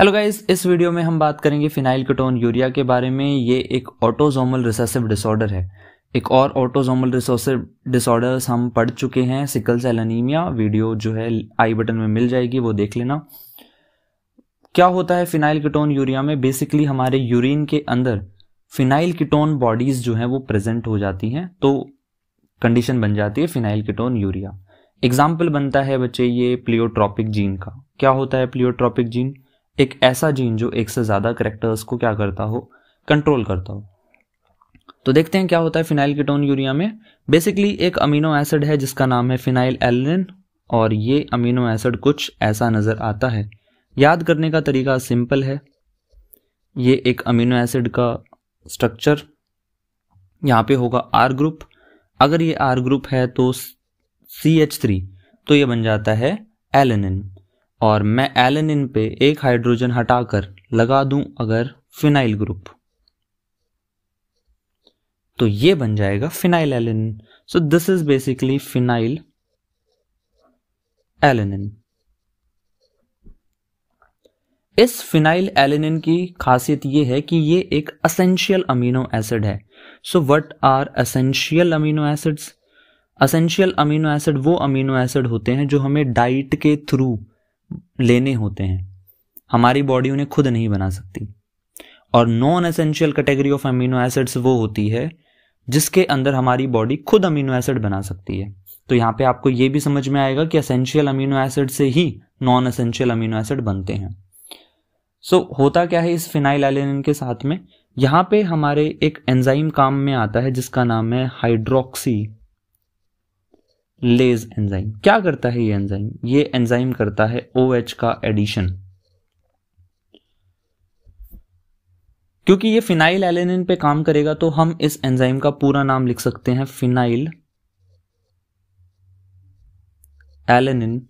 hello guys इस video में हम बात करेंगे फिनाइल कटोन यूरिया के बारे में ये एक ऑटोजोमल रिसेसिव डिसऑर्डर है एक और ऑटोजोमल रिसोसिव डिसऑर्डर्स हम पढ़ चुके हैं सिकल सेल अनीमिया वीडियो जो है आई बटन में मिल जाएगी वो देख लेना क्या होता है फिनाइल कीटोन यूरिया में बेसिकली हमारे यूरिन के अंदर फिनाइल कीटोन बॉडीज जो है वो प्रेजेंट हो जाती हैं तो कंडीशन बन जाती है फिनाइल कीटोन यूरिया एग्जाम्पल बनता है बच्चे ये प्लियोट्रॉपिक जीन का क्या होता है प्लियोट्रॉपिक जीन एक ऐसा जीन जो एक से ज़्यादा करेक्टर्स को क्या करता हो कंट्रोल करता हो तो देखते हैं क्या होता है फिनाइल कीटोन यूरिया में बेसिकली एक अमीनो एसिड है जिसका नाम है फिनाइल एलिन और ये अमीनो एसिड कुछ ऐसा नज़र आता है याद करने का तरीका सिंपल है ये एक अमीनो एसिड का स्ट्रक्चर यहाँ पे होगा आर ग्रुप अगर ये आर ग्रुप है तो सी एच थ्री तो ये बन जाता है एलेनिन और मैं इन पे एक हाइड्रोजन हटाकर लगा दूं अगर फिनाइल ग्रुप तो ये बन जाएगा phenylalanine so this is basically phenylalanine इस फिनाइल एलेनिन की खासियत यह है कि ये एक असेंशियल अमीनो एसिड है so what are essential amino acids essential amino acid वो अमीनो एसिड होते हैं जो हमें डाइट के थ्रू लेने होते हैं हमारी बॉडी उन्हें खुद नहीं बना सकती और non essential category of amino acids वो होती है जिसके अंदर हमारी बॉडी खुद अमीनो एसिड बना सकती है तो यहाँ पे आपको ये भी समझ में आएगा कि असेंशियल अमीनो एसिड से ही नॉन असेंशियल अमीनो एसिड बनते हैं सो so, होता क्या है इस फिनाइल एलिनिन के साथ में यहाँ पे हमारे एक एंजाइम काम में आता है जिसका नाम है हाइड्रोक्सी लेज एंजाइम क्या करता है ये एंजाइम ये एंजाइम करता है ओ OH का एडिशन क्योंकि ये फिनाइल एलेनिन पे काम करेगा तो हम इस एंजाइम का पूरा नाम लिख सकते हैं फिनाइल एलेनिन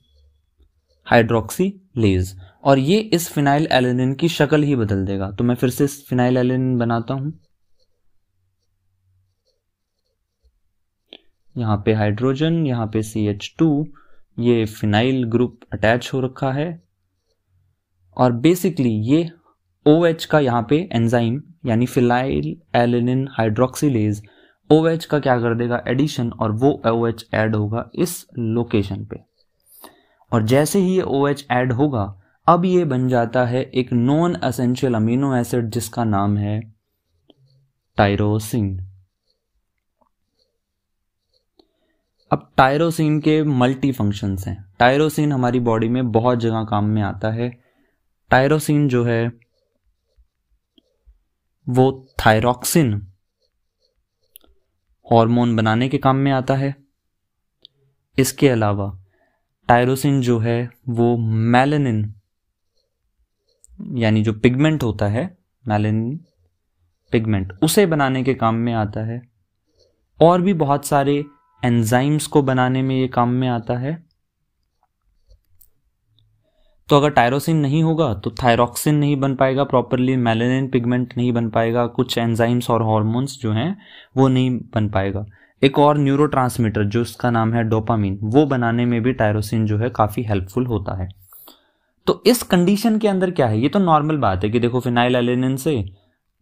हाइड्रोक्सी लेज और ये इस फिनाइल एलेनिन की शक्ल ही बदल देगा तो मैं फिर से फिनाइल एलेनिन बनाता हूं यहाँ पे हाइड्रोजन यहाँ पे सी एच टू ये फिनाइल ग्रुप अटैच हो रखा है और बेसिकली ये ओ OH का यहाँ पे एंजाइम यानी phenylalanine hydroxylase O OH का क्या कर देगा एडिशन और वो ओ OH ऐड होगा इस लोकेशन पे और जैसे ही ये ओ OH ऐड होगा अब ये बन जाता है एक नॉन असेंशियल अमीनो एसिड जिसका नाम है टाइरोसिन अब टायरोसिन के मल्टी फंक्शंस हैं टायरोसिन हमारी बॉडी में बहुत जगह काम में आता है टायरोसिन जो है वो थायरोक्सिन हार्मोन बनाने के काम में आता है इसके अलावा टायरोसिन जो है वो मेलेनिन यानी जो पिगमेंट होता है मेलेनिन पिगमेंट उसे बनाने के काम में आता है और भी बहुत सारे एंजाइम्स को बनाने में ये काम में आता है तो अगर टायरोसिन नहीं होगा तो थायरोक्सिन नहीं बन पाएगा प्रॉपरली मेलेनिन पिगमेंट नहीं बन पाएगा कुछ एंजाइम्स और हॉर्मोन्स जो हैं वो नहीं बन पाएगा एक और न्यूरो जो उसका नाम है डोपामीन वो बनाने में भी टायरोसिन जो है काफ़ी हेल्पफुल होता है तो इस कंडीशन के अंदर क्या है ये तो नॉर्मल बात है कि देखो फिनाइल एलेनिन से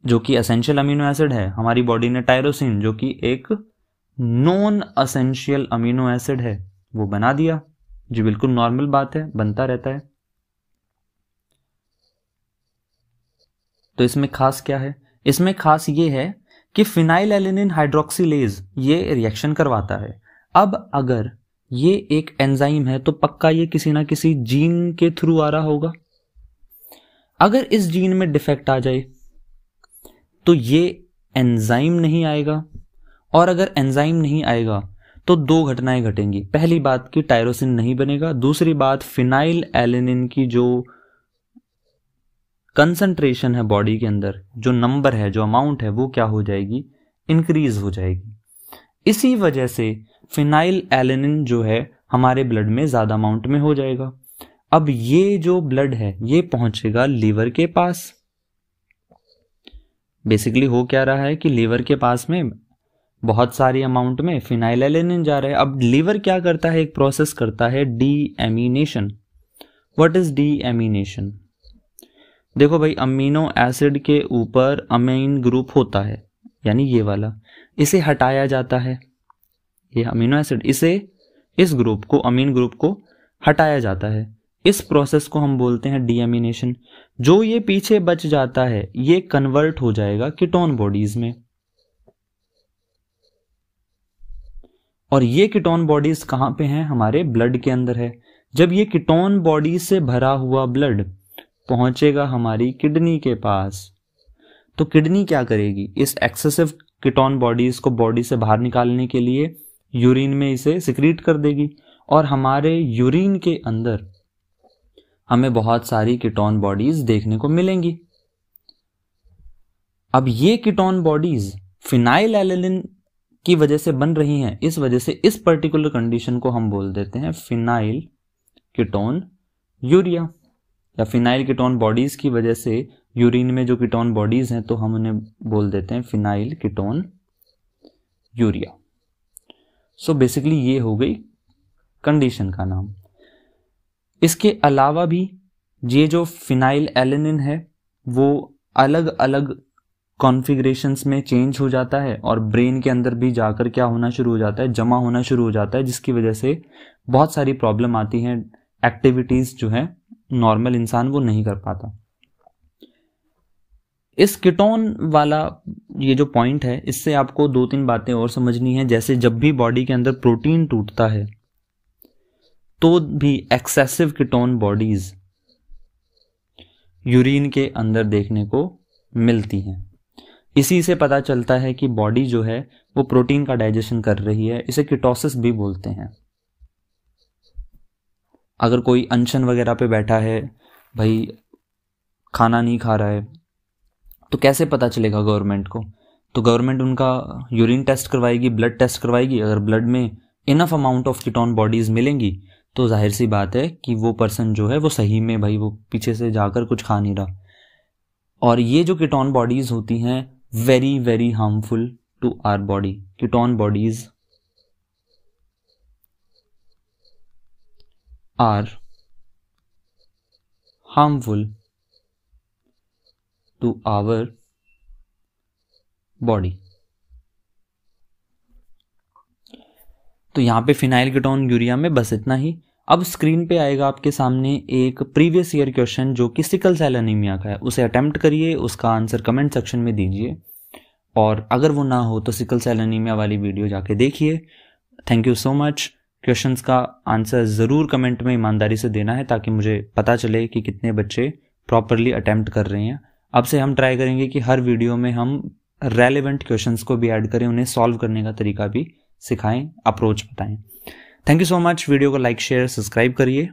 जो कि असेंशियल अमीनो एसिड है हमारी बॉडी ने टायरोसिन जो कि एक नॉन असेंशियल अमीनो एसिड है वो बना दिया जो बिल्कुल नॉर्मल बात है बनता रहता है तो इसमें खास क्या है इसमें खास ये है कि फिनाइल एलिनिन हाइड्रोक्सीलेज ये रिएक्शन करवाता है अब अगर ये एक एंजाइम है तो पक्का ये किसी ना किसी जीन के थ्रू आ रहा होगा अगर इस जीन में डिफेक्ट आ जाए तो ये एंजाइम नहीं आएगा और अगर एंजाइम नहीं आएगा तो दो घटनाएं घटेंगी पहली बात कि टायरोसिन नहीं बनेगा दूसरी बात फिनाइल एलिनिन की जो कंसंट्रेशन है बॉडी के अंदर जो नंबर है जो अमाउंट है वो क्या हो जाएगी इंक्रीज हो जाएगी इसी वजह से फिनाइल एलिनिन जो है हमारे ब्लड में ज्यादा अमाउंट में हो जाएगा अब ये जो ब्लड है ये पहुंचेगा लीवर के पास बेसिकली हो क्या रहा है कि लीवर के पास में बहुत सारी अमाउंट में फिनाइल जा रहा है अब लीवर क्या करता है एक प्रोसेस करता है deamination what is deamination देखो भाई अमीनो एसिड के ऊपर अमीन ग्रुप होता है यानी ये वाला इसे हटाया जाता है ये अमीनो एसिड इसे इस ग्रुप को अमीन ग्रुप को हटाया जाता है इस प्रोसेस को हम बोलते हैं डीएमिनेशन जो ये पीछे बच जाता है ये कन्वर्ट हो जाएगा किटोन बॉडीज में और ये किटोन बॉडीज कहाँ पे हैं हमारे ब्लड के अंदर है जब ये किटोन बॉडी से भरा हुआ ब्लड पहुंचेगा हमारी किडनी के पास तो किडनी क्या करेगी इस एक्सेसिव किटोन बॉडीज को बॉडी से बाहर निकालने के लिए यूरिन में इसे सिक्रीट कर देगी और हमारे यूरिन के अंदर हमें बहुत सारी किटोन बॉडीज देखने को मिलेंगी अब ये किटोन बॉडीज फिनाइल एलेलिन की वजह से बन रही हैं इस वजह से इस पर्टिकुलर कंडीशन को हम बोल देते हैं फिनाइल कीटोन यूरिया या फिनाइल कीटोन बॉडीज की वजह से यूरिन में जो कीटोन बॉडीज हैं तो हम उन्हें बोल देते हैं phenylketonuria so basically ये हो गई कंडीशन का नाम इसके अलावा भी ये जो फिनाइल एलेनिन है वो अलग अलग कॉन्फ़िगरेशंस में चेंज हो जाता है और ब्रेन के अंदर भी जाकर क्या होना शुरू हो जाता है जमा होना शुरू हो जाता है जिसकी वजह से बहुत सारी प्रॉब्लम आती हैं एक्टिविटीज़ जो है नॉर्मल इंसान वो नहीं कर पाता इस किटोन वाला ये जो पॉइंट है इससे आपको दो तीन बातें और समझनी है जैसे जब भी बॉडी के अंदर प्रोटीन टूटता है तो भी एक्सेसिव किटोन बॉडीज यूरिन के अंदर देखने को मिलती हैं इसी से पता चलता है कि बॉडी जो है वो प्रोटीन का डाइजेशन कर रही है इसे किटोसिस भी बोलते हैं अगर कोई अनशन वगैरह पे बैठा है भाई खाना नहीं खा रहा है तो कैसे पता चलेगा गवर्नमेंट को तो गवर्नमेंट उनका यूरिन टेस्ट करवाएगी ब्लड टेस्ट करवाएगी अगर ब्लड में enough amount of ketone bodies मिलेंगी तो जाहिर सी बात है कि वो पर्सन जो है वो सही में भाई वो पीछे से जाकर कुछ खा नहीं रहा और ये जो कीटोन बॉडीज होती हैं very very harmful to our body ketone bodies are harmful to our body तो यहां पे फिनाइल कीटोन यूरिया में बस इतना ही अब स्क्रीन पे आएगा आपके सामने एक प्रीवियस ईयर क्वेश्चन जो कि सिकल सेल एनीमिया का है उसे अटेम्प्ट करिए उसका आंसर कमेंट सेक्शन में दीजिए और अगर वो ना हो तो सिकल सेल एनीमिया वाली वीडियो जाके देखिए thank you so much questions का आंसर ज़रूर कमेंट में ईमानदारी से देना है ताकि मुझे पता चले कि कितने बच्चे प्रॉपरली अटैम्प्ट कर रहे हैं अब से हम ट्राई करेंगे कि हर वीडियो में हम रेलिवेंट क्वेश्चंस को भी ऐड करें उन्हें सॉल्व करने का तरीका भी सिखाएं अप्रोच बताएं thank you so much video को लाइक शेयर सब्सक्राइब करिए